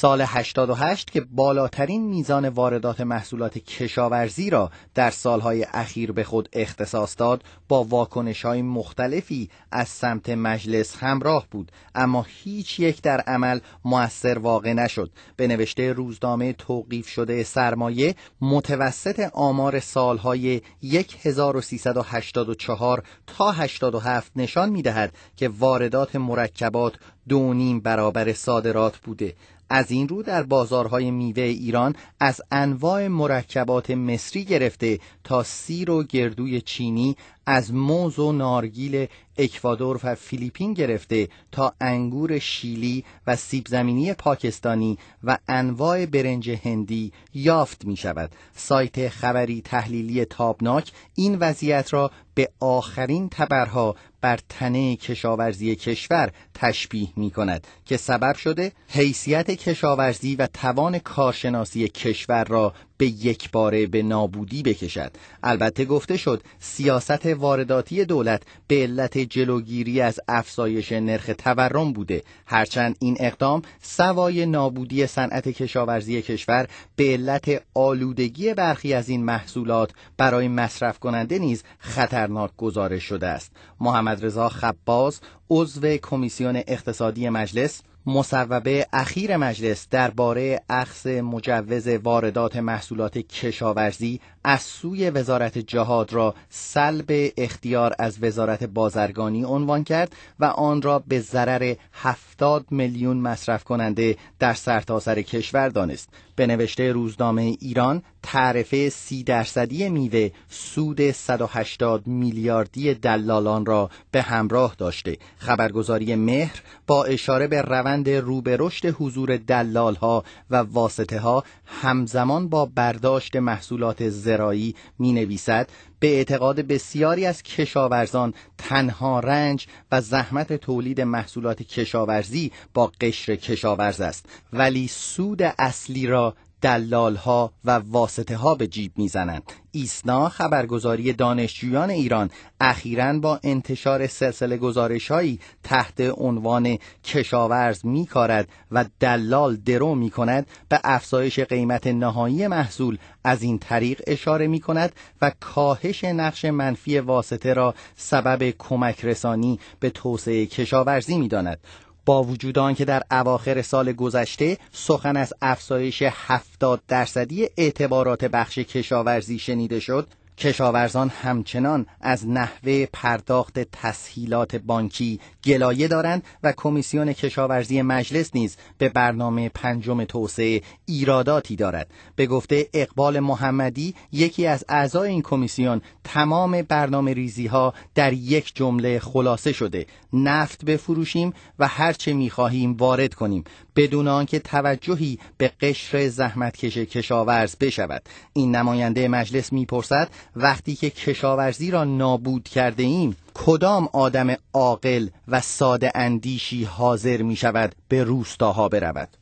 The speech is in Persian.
سال 88 که بالاترین میزان واردات محصولات کشاورزی را در سالهای اخیر به خود اختصاص داد با واکنش های مختلفی از سمت مجلس همراه بود اما هیچ یک در عمل موثر واقع نشد به نوشته روزنامه توقیف شده سرمایه متوسط آمار سالهای 1384 تا 87 نشان میدهد که واردات مرکبات دو نیم برابر صادرات بوده از این رو در بازارهای میوه ایران از انواع مرکبات مصری گرفته تا سیر و گردوی چینی از موز و نارگیل اکوادور و فیلیپین گرفته تا انگور شیلی و سیب زمینی پاکستانی و انواع برنج هندی یافت می شود. سایت خبری تحلیلی تابناک این وضعیت را به آخرین تبرها بر تنه کشاورزی کشور تشبیه می کند که سبب شده حیثیت کشاورزی و توان کارشناسی کشور را به یک باره به نابودی بکشد البته گفته شد سیاست وارداتی دولت به علت جلوگیری از افزایش نرخ تورم بوده هرچند این اقدام سوای نابودی صنعت کشاورزی کشور به علت آلودگی برخی از این محصولات برای مصرف کننده نیز خطرناک گزارش شده است محمد رضا خباز عضو کمیسیون اقتصادی مجلس مصوبه اخیر مجلس درباره اخذ مجوز واردات محصولات کشاورزی از سوی وزارت جهاد را سلب اختیار از وزارت بازرگانی عنوان کرد و آن را به ضرر 70 میلیون مصرف کننده در سرتاسر سر کشور دانست به نوشته روزنامه ایران تعرفه سی درصدی میوه سود 180 میلیاردی دلالان را به همراه داشته خبرگزاری مهر با اشاره به روند رو حضور دلال ها و واسطه ها همزمان با برداشت محصولات زرایی می نویسد به اعتقاد بسیاری از کشاورزان تنها رنج و زحمت تولید محصولات کشاورزی با قشر کشاورز است ولی سود اصلی را دلال ها و واسطه ها به جیب میزنند. ایسنا خبرگزاری دانشجویان ایران اخیرا با انتشار سلسله هایی تحت عنوان کشاورز کارد و دلال درو می کند به افزایش قیمت نهایی محصول از این طریق اشاره می کند و کاهش نقش منفی واسطه را سبب کمک رسانی به توسعه کشاورزی می داند. با وجود آنکه در اواخر سال گذشته سخن از افزایش 70 درصدی اعتبارات بخش کشاورزی شنیده شد کشاورزان همچنان از نحوه پرداخت تسهیلات بانکی گلایه دارند و کمیسیون کشاورزی مجلس نیز به برنامه پنجم توسعه ایراداتی دارد به گفته اقبال محمدی یکی از اعضای این کمیسیون تمام برنامه ریزی ها در یک جمله خلاصه شده نفت بفروشیم و هرچه میخواهیم وارد کنیم بدون آنکه توجهی به قشر زحمتکش کشاورز بشود این نماینده مجلس میپرسد وقتی که کشاورزی را نابود کرده ایم کدام آدم عاقل و ساده اندیشی حاضر می شود به روستاها برود